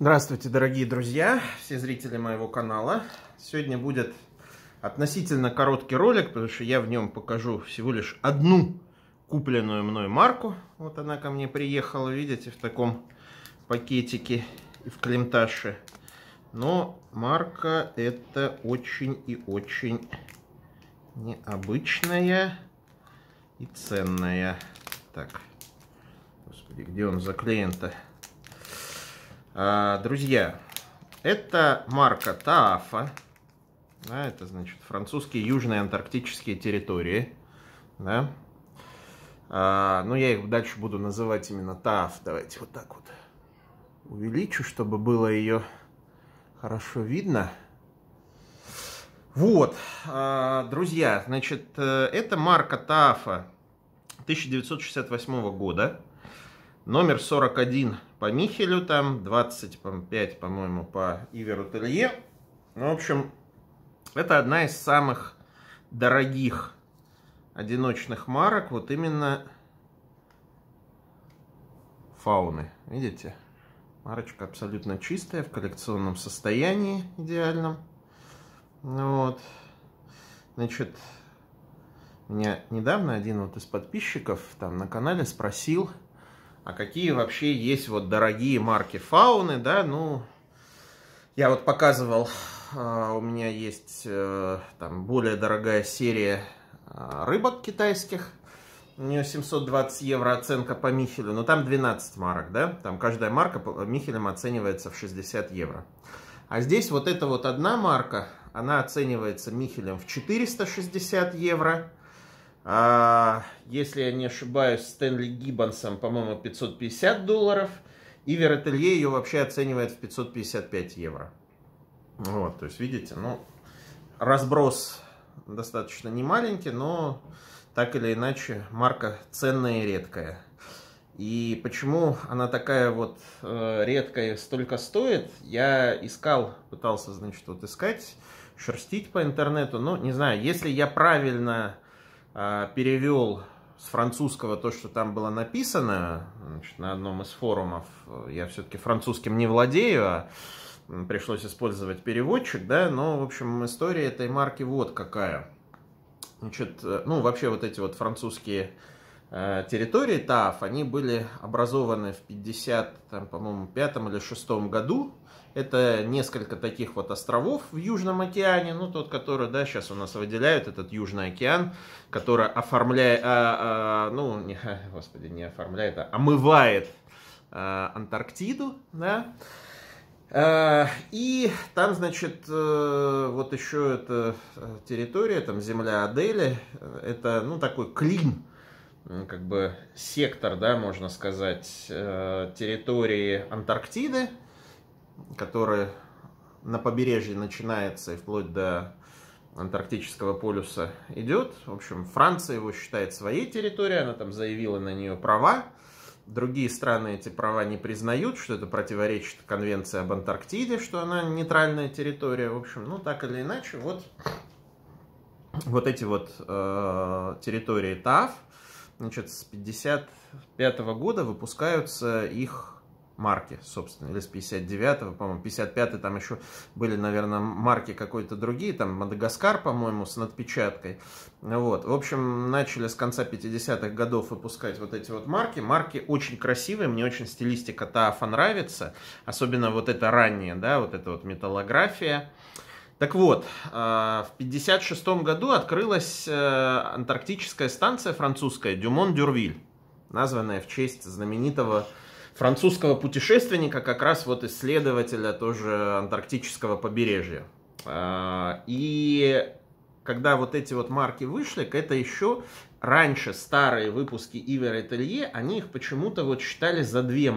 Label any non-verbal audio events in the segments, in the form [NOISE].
Здравствуйте, дорогие друзья, все зрители моего канала. Сегодня будет относительно короткий ролик, потому что я в нем покажу всего лишь одну купленную мной марку. Вот она ко мне приехала, видите, в таком пакетике и в клемташе. Но марка это очень и очень необычная и ценная. Так, господи, где он заклеен-то? А, друзья, это марка Таафа. Да, это значит французские южные антарктические территории. Да? А, ну, я их дальше буду называть именно Тааф. Давайте вот так вот увеличу, чтобы было ее хорошо видно. Вот, а, друзья, значит, э, это марка Таафа 1968 года, номер 41 по Михелю там, 25, по-моему, по Иверу Телье. Ну, в общем, это одна из самых дорогих одиночных марок, вот именно фауны. Видите? Марочка абсолютно чистая, в коллекционном состоянии идеальном. Ну вот. Значит, меня недавно один вот из подписчиков там на канале спросил, а какие вообще есть вот дорогие марки фауны, да, ну, я вот показывал, а, у меня есть э, там более дорогая серия а, рыбок китайских, у нее 720 евро оценка по Михелю, но там 12 марок, да, там каждая марка Михелем оценивается в 60 евро. А здесь вот эта вот одна марка, она оценивается Михелем в 460 евро, а, если я не ошибаюсь, Стэнли Гиббонсом, по-моему, 550 долларов. И Веротелье ее вообще оценивает в 555 евро. Вот, то есть, видите, ну, разброс достаточно немаленький, но так или иначе марка ценная и редкая. И почему она такая вот э, редкая столько стоит, я искал, пытался, значит, вот искать, шерстить по интернету. Ну, не знаю, если я правильно Э, перевел с французского то, что там было написано значит, на одном из форумов. Э, я все-таки французским не владею, а пришлось использовать переводчик, да, но, в общем, история этой марки вот какая. Значит, э, ну, вообще вот эти вот французские Э, территории Таф, они были образованы в 50, там, по-моему, пятом или шестом году. Это несколько таких вот островов в Южном океане, ну тот, который, да, сейчас у нас выделяют, этот Южный океан, который оформляет, а, а, ну, не, [LAUGHS] господи, не оформляет, а омывает а, Антарктиду, да. Э, и там, значит, вот еще эта территория, там земля Адели, это, ну, такой клин, ну, как бы сектор, да, можно сказать, э, территории Антарктиды, которая на побережье начинается и вплоть до Антарктического полюса идет. В общем, Франция его считает своей территорией, она там заявила на нее права. Другие страны эти права не признают, что это противоречит конвенции об Антарктиде, что она нейтральная территория. В общем, ну так или иначе, вот, вот эти вот э, территории ТАФ – значит, ну, с 55 -го года выпускаются их марки, собственно, или с 59-го, по-моему, 55-й там еще были, наверное, марки какой-то другие, там Мадагаскар, по-моему, с надпечаткой, вот, в общем, начали с конца 50-х годов выпускать вот эти вот марки, марки очень красивые, мне очень стилистика Таафа нравится, особенно вот это раннее, да, вот эта вот металлография, так вот, э, в 1956 году открылась э, антарктическая станция французская Дюмон-Дюрвиль, названная в честь знаменитого французского путешественника, как раз вот исследователя тоже антарктического побережья. Э, и когда вот эти вот марки вышли, это еще раньше старые выпуски Ивер Ателье, они их почему-то вот считали за две,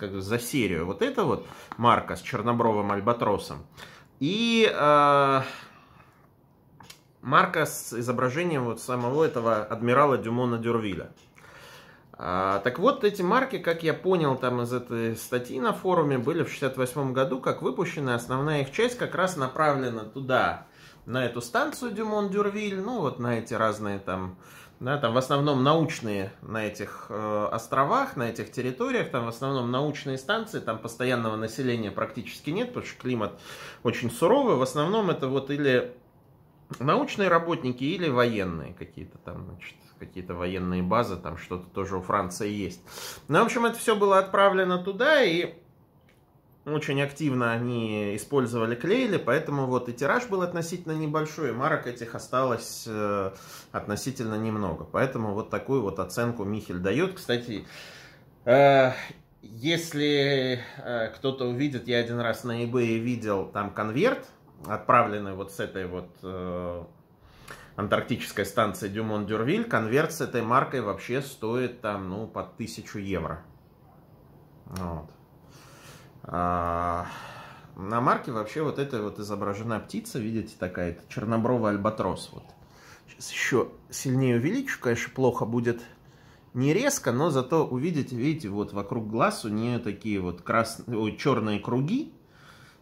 как, за серию. Вот эта вот марка с чернобровым альбатросом, и э, марка с изображением вот самого этого адмирала Дюмона Дюрвиля. Э, а, так вот, эти марки, как я понял там из этой статьи на форуме, были в 1968 году, как выпущены. Основная их часть как раз направлена туда, на эту станцию Дюмон-Дюрвиль, ну вот на эти разные там э, да, там в основном научные на этих э, островах, на этих территориях, там в основном научные станции, там постоянного населения практически нет, потому что климат очень суровый, в основном это вот или научные работники, или военные какие-то там, значит, какие-то военные базы, там что-то тоже у Франции есть. Ну, в общем, это все было отправлено туда, и очень активно они использовали, клеили, поэтому вот и тираж был относительно небольшой, и марок этих осталось э, относительно немного. Поэтому вот такую вот оценку Михель дает. Кстати, э, если э, кто-то увидит, я один раз на eBay видел там конверт, отправленный вот с этой вот э, антарктической станции Дюмон-Дюрвиль, конверт с этой маркой вообще стоит там, ну, по 1000 евро. Вот. А, на марке вообще вот эта вот изображена птица, видите, такая, это чернобровый альбатрос. Вот. Сейчас еще сильнее увеличу, конечно, плохо будет не резко, но зато увидите, видите, вот вокруг глаз у нее такие вот красные, ой, черные круги.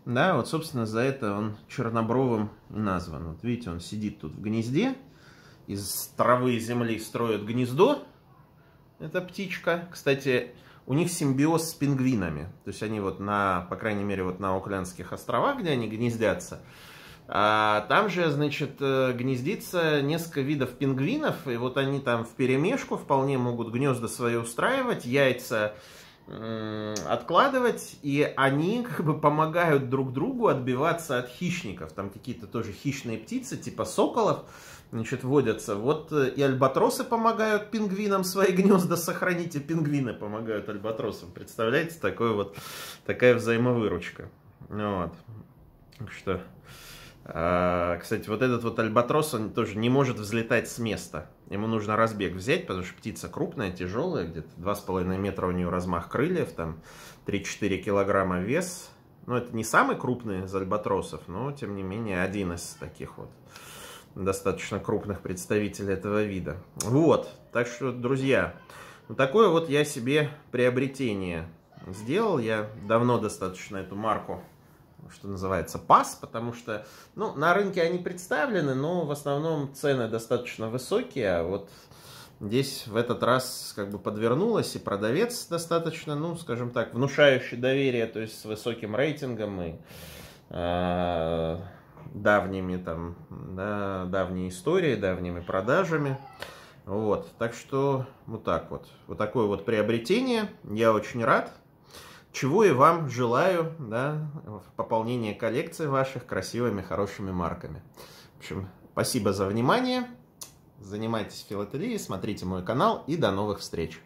Да, вот, собственно, за это он чернобровым назван. Вот видите, он сидит тут в гнезде. Из травы и земли строит гнездо. Это птичка. Кстати, у них симбиоз с пингвинами. То есть они вот на, по крайней мере, вот на Оклендских островах, где они гнездятся, а там же, значит, э, гнездится несколько видов пингвинов, и вот они там в перемешку вполне могут гнезда свои устраивать, яйца откладывать, и они как бы помогают друг другу отбиваться от хищников. Там какие-то тоже хищные птицы, типа соколов, значит, водятся. Вот э, и альбатросы помогают пингвинам свои гнезда сохранить, и пингвины помогают альбатросам. Представляете, такой вот, такая взаимовыручка. Вот. Так что а, кстати, вот этот вот альбатрос, он тоже не может взлетать с места. Ему нужно разбег взять, потому что птица крупная, тяжелая, где-то 2,5 метра у нее размах крыльев, там 3-4 килограмма вес. Ну, это не самый крупный из альбатросов, но, тем не менее, один из таких вот достаточно крупных представителей этого вида. Вот, так что, друзья, вот такое вот я себе приобретение сделал. Я давно достаточно эту марку что называется, пас, потому что ну, на рынке они представлены, но в основном цены достаточно высокие, а вот здесь в этот раз как бы подвернулось и продавец достаточно, ну, скажем так, внушающий доверие, то есть с высоким рейтингом и э, давними там, да, давней историей, давними продажами. Вот, так что вот так вот. Вот такое вот приобретение. Я очень рад. Чего и вам желаю, да, пополнение коллекции ваших красивыми, хорошими марками. В общем, спасибо за внимание. Занимайтесь филателией, смотрите мой канал и до новых встреч.